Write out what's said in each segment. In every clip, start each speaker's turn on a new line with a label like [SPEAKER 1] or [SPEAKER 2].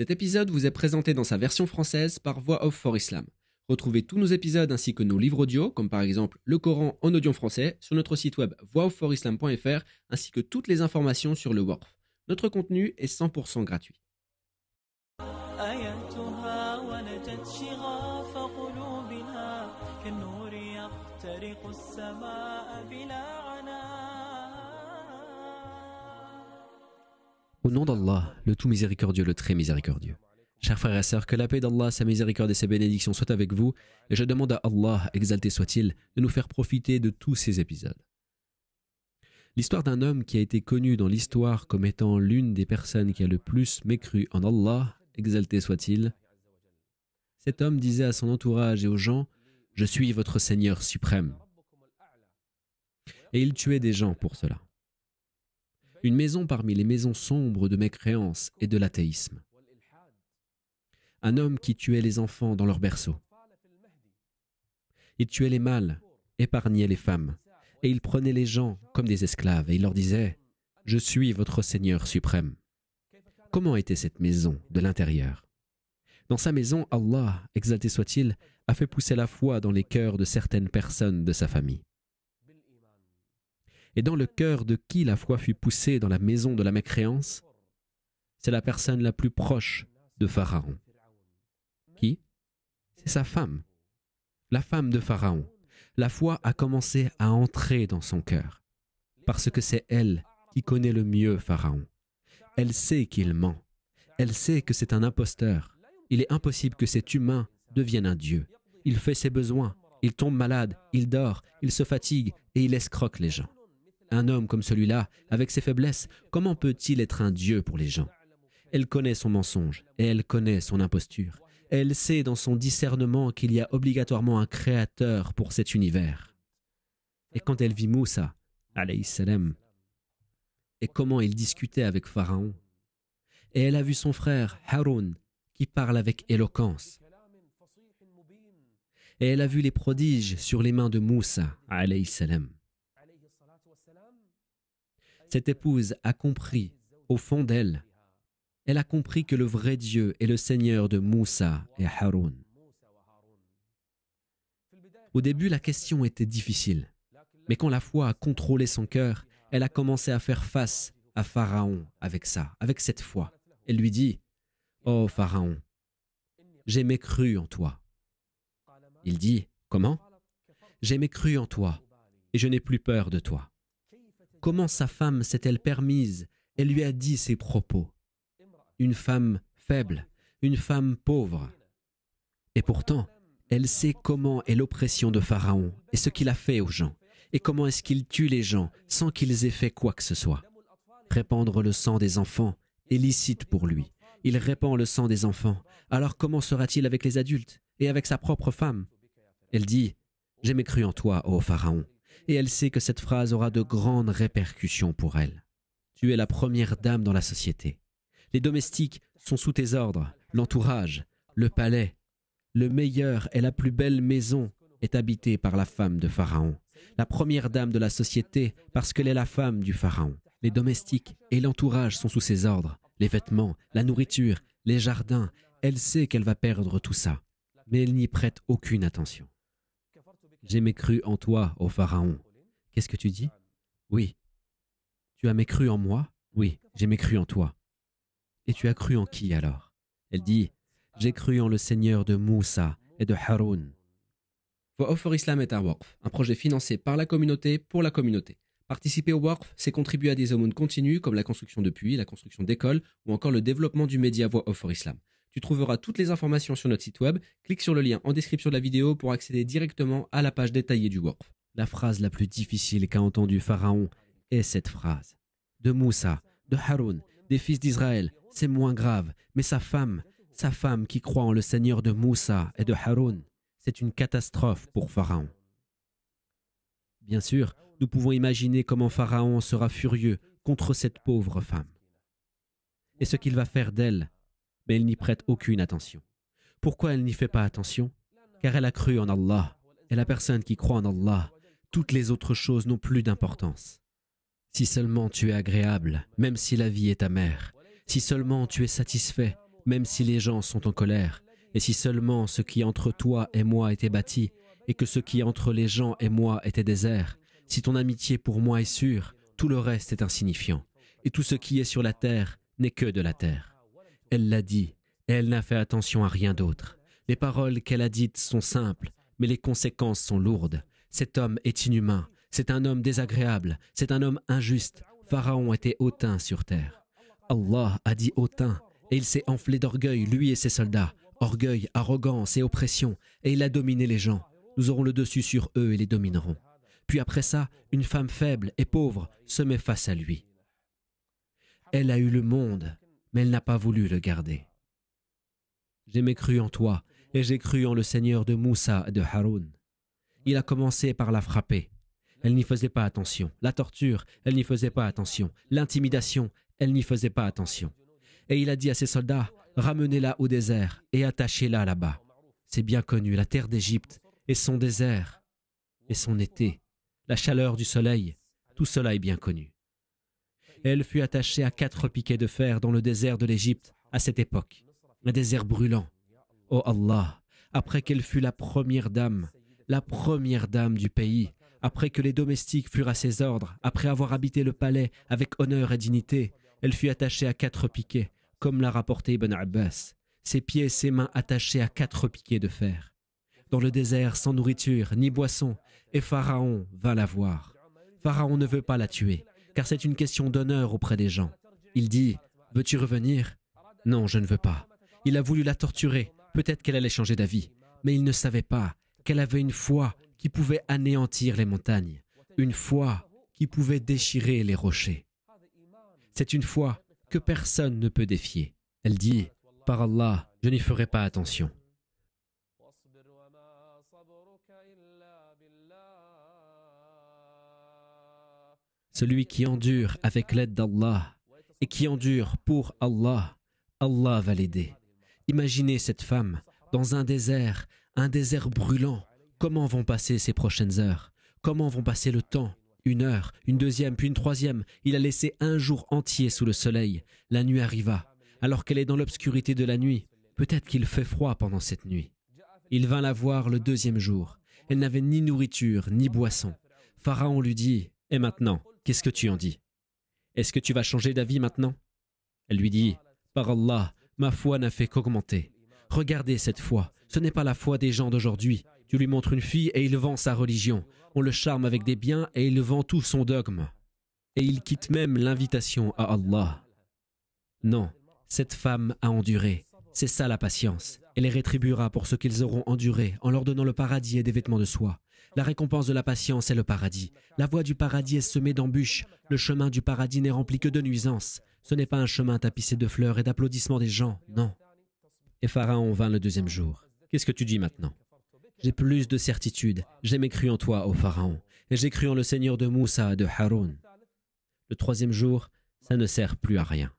[SPEAKER 1] Cet épisode vous est présenté dans sa version française par Voix of for Islam. Retrouvez tous nos épisodes ainsi que nos livres audio, comme par exemple le Coran en audio français, sur notre site web voixofforislam.fr ainsi que toutes les informations sur le WORF. Notre contenu est 100% gratuit. nom d'Allah, le tout miséricordieux, le très miséricordieux. Chers frères et sœurs, que la paix d'Allah, sa miséricorde et ses bénédictions soient avec vous, et je demande à Allah, exalté soit-il, de nous faire profiter de tous ces épisodes. L'histoire d'un homme qui a été connu dans l'histoire comme étant l'une des personnes qui a le plus mécru en Allah, exalté soit-il, cet homme disait à son entourage et aux gens, Je suis votre Seigneur suprême. Et il tuait des gens pour cela une maison parmi les maisons sombres de mécréance et de l'athéisme. Un homme qui tuait les enfants dans leur berceau. Il tuait les mâles, épargnait les femmes, et il prenait les gens comme des esclaves, et il leur disait, Je suis votre Seigneur suprême. Comment était cette maison de l'intérieur Dans sa maison, Allah, exalté soit-il, a fait pousser la foi dans les cœurs de certaines personnes de sa famille et dans le cœur de qui la foi fut poussée dans la maison de la mécréance, c'est la personne la plus proche de Pharaon. Qui C'est sa femme, la femme de Pharaon. La foi a commencé à entrer dans son cœur, parce que c'est elle qui connaît le mieux Pharaon. Elle sait qu'il ment. Elle sait que c'est un imposteur. Il est impossible que cet humain devienne un dieu. Il fait ses besoins, il tombe malade, il dort, il se fatigue et il escroque les gens. Un homme comme celui-là, avec ses faiblesses, comment peut-il être un Dieu pour les gens Elle connaît son mensonge et elle connaît son imposture. Elle sait dans son discernement qu'il y a obligatoirement un créateur pour cet univers. Et quand elle vit Moussa, alayhi salam, et comment il discutait avec Pharaon, et elle a vu son frère Haroun qui parle avec éloquence, et elle a vu les prodiges sur les mains de Moussa, alayhi salam. Cette épouse a compris, au fond d'elle, elle a compris que le vrai Dieu est le Seigneur de Moussa et Haroun. Au début, la question était difficile, mais quand la foi a contrôlé son cœur, elle a commencé à faire face à Pharaon avec ça, avec cette foi. Elle lui dit, Oh Pharaon, j'ai cru en toi. Il dit, Comment J'ai cru en toi, et je n'ai plus peur de toi comment sa femme s'est-elle permise Elle lui a dit ces propos Une femme faible, une femme pauvre. Et pourtant, elle sait comment est l'oppression de Pharaon et ce qu'il a fait aux gens, et comment est-ce qu'il tue les gens sans qu'ils aient fait quoi que ce soit. Répandre le sang des enfants est licite pour lui. Il répand le sang des enfants. Alors comment sera-t-il avec les adultes et avec sa propre femme Elle dit, J'ai mécru en toi, ô Pharaon, et elle sait que cette phrase aura de grandes répercussions pour elle. Tu es la première dame dans la société. Les domestiques sont sous tes ordres, l'entourage, le palais. Le meilleur et la plus belle maison est habitée par la femme de Pharaon, la première dame de la société parce qu'elle est la femme du Pharaon. Les domestiques et l'entourage sont sous ses ordres, les vêtements, la nourriture, les jardins. Elle sait qu'elle va perdre tout ça, mais elle n'y prête aucune attention. J'ai cru en toi, ô Pharaon. Qu'est-ce que tu dis Oui. Tu as mécru en moi Oui, j'ai mécru en toi. Et tu as cru en qui alors Elle dit J'ai cru en le Seigneur de Moussa et de Haroun. Voix Islam est un WARF, un projet financé par la communauté pour la communauté. Participer au work c'est contribuer à des aumônes continues comme la construction de puits, la construction d'écoles ou encore le développement du média Voix Off for Islam. Tu trouveras toutes les informations sur notre site web. Clique sur le lien en description de la vidéo pour accéder directement à la page détaillée du Worf. La phrase la plus difficile qu'a entendue Pharaon est cette phrase. De Moussa, de Haroun, des fils d'Israël, c'est moins grave, mais sa femme, sa femme qui croit en le Seigneur de Moussa et de Haroun, c'est une catastrophe pour Pharaon. Bien sûr, nous pouvons imaginer comment Pharaon sera furieux contre cette pauvre femme et ce qu'il va faire d'elle mais elle n'y prête aucune attention. Pourquoi elle n'y fait pas attention Car elle a cru en Allah, et la personne qui croit en Allah, toutes les autres choses n'ont plus d'importance. Si seulement tu es agréable, même si la vie est amère, si seulement tu es satisfait, même si les gens sont en colère, et si seulement ce qui entre toi et moi était bâti, et que ce qui entre les gens et moi était désert, si ton amitié pour moi est sûre, tout le reste est insignifiant, et tout ce qui est sur la terre n'est que de la terre. Elle l'a dit, et elle n'a fait attention à rien d'autre. Les paroles qu'elle a dites sont simples, mais les conséquences sont lourdes. Cet homme est inhumain, c'est un homme désagréable, c'est un homme injuste. Pharaon était hautain sur terre. Allah a dit hautain, et il s'est enflé d'orgueil, lui et ses soldats. Orgueil, arrogance et oppression, et il a dominé les gens. Nous aurons le dessus sur eux et les dominerons. Puis après ça, une femme faible et pauvre se met face à lui. Elle a eu le monde, mais elle n'a pas voulu le garder. J'ai cru en toi, et j'ai cru en le Seigneur de Moussa et de Haroun. Il a commencé par la frapper. Elle n'y faisait pas attention. La torture, elle n'y faisait pas attention. L'intimidation, elle n'y faisait pas attention. Et il a dit à ses soldats, ramenez-la au désert et attachez-la là-bas. C'est bien connu, la terre d'Égypte et son désert et son été, la chaleur du soleil, tout cela est bien connu. Elle fut attachée à quatre piquets de fer dans le désert de l'Égypte à cette époque, un désert brûlant. oh Allah, après qu'elle fut la première dame, la première dame du pays, après que les domestiques furent à ses ordres, après avoir habité le palais avec honneur et dignité, elle fut attachée à quatre piquets, comme l'a rapporté Ibn Abbas, ses pieds et ses mains attachés à quatre piquets de fer. Dans le désert, sans nourriture ni boisson, et Pharaon va la voir. Pharaon ne veut pas la tuer, car c'est une question d'honneur auprès des gens. Il dit, veux-tu revenir Non, je ne veux pas. Il a voulu la torturer, peut-être qu'elle allait changer d'avis, mais il ne savait pas qu'elle avait une foi qui pouvait anéantir les montagnes, une foi qui pouvait déchirer les rochers. C'est une foi que personne ne peut défier. Elle dit, par Allah, je n'y ferai pas attention. Celui qui endure avec l'aide d'Allah et qui endure pour Allah, Allah va l'aider. Imaginez cette femme dans un désert, un désert brûlant. Comment vont passer ses prochaines heures Comment vont passer le temps Une heure, une deuxième, puis une troisième. Il a laissé un jour entier sous le soleil. La nuit arriva. Alors qu'elle est dans l'obscurité de la nuit, peut-être qu'il fait froid pendant cette nuit. Il vint la voir le deuxième jour. Elle n'avait ni nourriture, ni boisson. Pharaon lui dit, Et maintenant, Qu'est-ce que tu en dis Est-ce que tu vas changer d'avis maintenant Elle lui dit Par Allah, ma foi n'a fait qu'augmenter. Regardez cette foi, ce n'est pas la foi des gens d'aujourd'hui. Tu lui montres une fille et il vend sa religion. On le charme avec des biens et il vend tout son dogme. Et il quitte même l'invitation à Allah. Non, cette femme a enduré. C'est ça la patience et les rétribuera pour ce qu'ils auront enduré en leur donnant le paradis et des vêtements de soie. La récompense de la patience est le paradis. La voie du paradis est semée d'embûches. Le chemin du paradis n'est rempli que de nuisances. Ce n'est pas un chemin tapissé de fleurs et d'applaudissements des gens, non. Et Pharaon vint le deuxième jour. Qu'est-ce que tu dis maintenant J'ai plus de certitude. J'ai cru en toi, ô Pharaon, et j'ai cru en le Seigneur de Moussa, et de Haroun. Le troisième jour, ça ne sert plus à rien.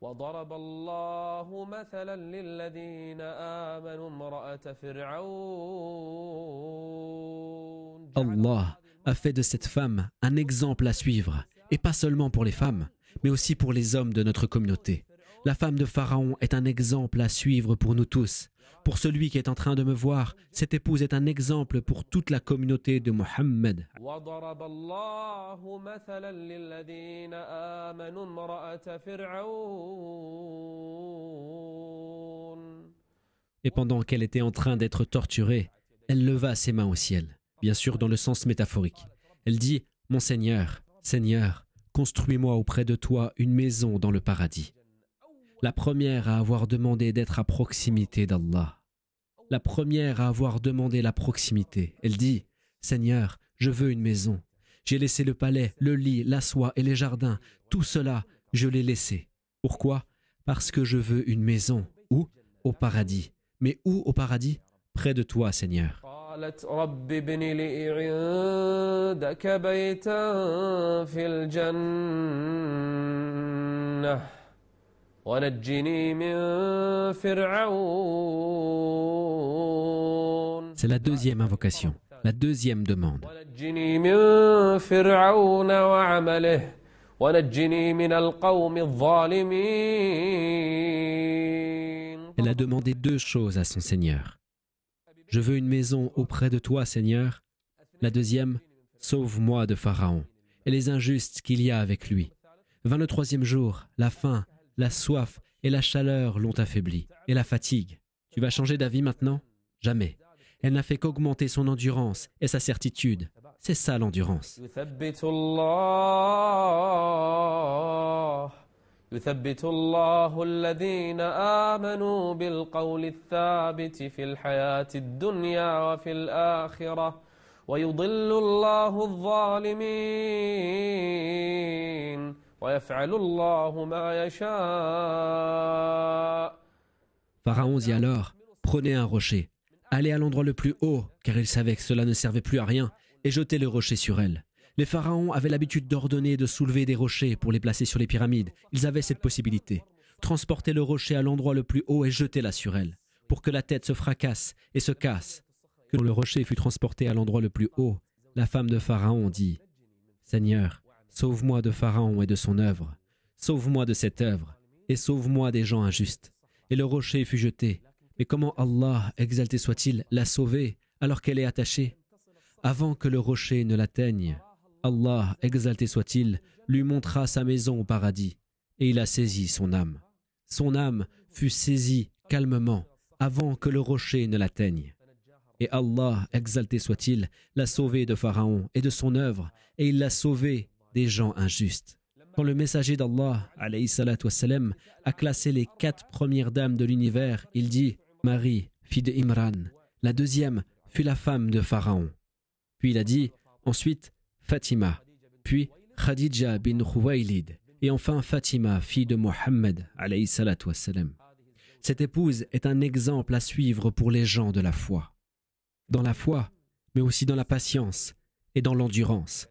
[SPEAKER 2] Allah
[SPEAKER 1] a fait de cette femme un exemple à suivre, et pas seulement pour les femmes, mais aussi pour les hommes de notre communauté. La femme de Pharaon est un exemple à suivre pour nous tous. Pour celui qui est en train de me voir, cette épouse est un exemple pour toute la communauté de Mohammed. Et pendant qu'elle était en train d'être torturée, elle leva ses mains au ciel, bien sûr dans le sens métaphorique. Elle dit, Mon Seigneur, Seigneur, construis-moi auprès de toi une maison dans le paradis la première à avoir demandé d'être à proximité d'Allah, la première à avoir demandé la proximité. Elle dit, Seigneur, je veux une maison. J'ai laissé le palais, le lit, la soie et les jardins. Tout cela, je l'ai laissé. Pourquoi Parce que je veux une maison. Où Au paradis. Mais où au paradis Près de toi, Seigneur. C'est la deuxième invocation, la deuxième demande. Elle a demandé deux choses à son Seigneur. Je veux une maison auprès de toi, Seigneur. La deuxième, sauve-moi de Pharaon et les injustes qu'il y a avec lui. Vint le troisième jour, la fin. La soif et la chaleur l'ont affaibli et la fatigue. Tu vas changer d'avis maintenant Jamais. Elle n'a fait qu'augmenter son endurance et sa certitude. C'est ça l'endurance.
[SPEAKER 2] Pharaon
[SPEAKER 1] dit alors, prenez un rocher, allez à l'endroit le plus haut, car il savait que cela ne servait plus à rien, et jetez le rocher sur elle. Les pharaons avaient l'habitude d'ordonner de soulever des rochers pour les placer sur les pyramides. Ils avaient cette possibilité. Transportez le rocher à l'endroit le plus haut et jetez-la sur elle, pour que la tête se fracasse et se casse. Quand le rocher fut transporté à l'endroit le plus haut, la femme de Pharaon dit, Seigneur, Sauve-moi de Pharaon et de son œuvre. Sauve-moi de cette œuvre. Et sauve-moi des gens injustes. Et le rocher fut jeté. Mais comment Allah, exalté soit-il, l'a sauvé alors qu'elle est attachée Avant que le rocher ne l'atteigne, Allah, exalté soit-il, lui montra sa maison au paradis, et il a saisi son âme. Son âme fut saisie calmement, avant que le rocher ne l'atteigne. Et Allah, exalté soit-il, l'a sauvée de Pharaon et de son œuvre, et il l'a sauvée des gens injustes. Quand le messager d'Allah a classé les quatre premières dames de l'univers, il dit Marie, fille de Imran. La deuxième fut la femme de Pharaon. Puis il a dit ensuite Fatima, puis Khadija bin Khuwaylid, et enfin Fatima, fille de Mohammed. Cette épouse est un exemple à suivre pour les gens de la foi. Dans la foi, mais aussi dans la patience et dans l'endurance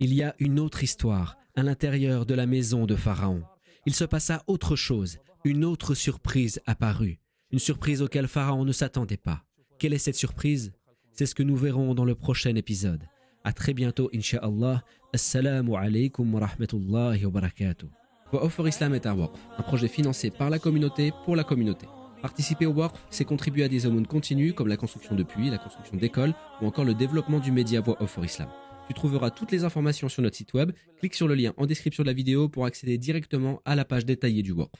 [SPEAKER 1] il y a une autre histoire à l'intérieur de la maison de Pharaon. Il se passa autre chose, une autre surprise apparut, une surprise auquel Pharaon ne s'attendait pas. Quelle est cette surprise C'est ce que nous verrons dans le prochain épisode. À très bientôt, Inch'Allah. Assalamu alaikum wa rahmatullahi wa barakatuh. Wa Islam est un un projet financé par la communauté pour la communauté. Participer au WARF, c'est contribuer à des aumônes continues comme la construction de puits, la construction d'écoles ou encore le développement du média Voix Off for Islam. Tu trouveras toutes les informations sur notre site web. Clique sur le lien en description de la vidéo pour accéder directement à la page détaillée du WORF.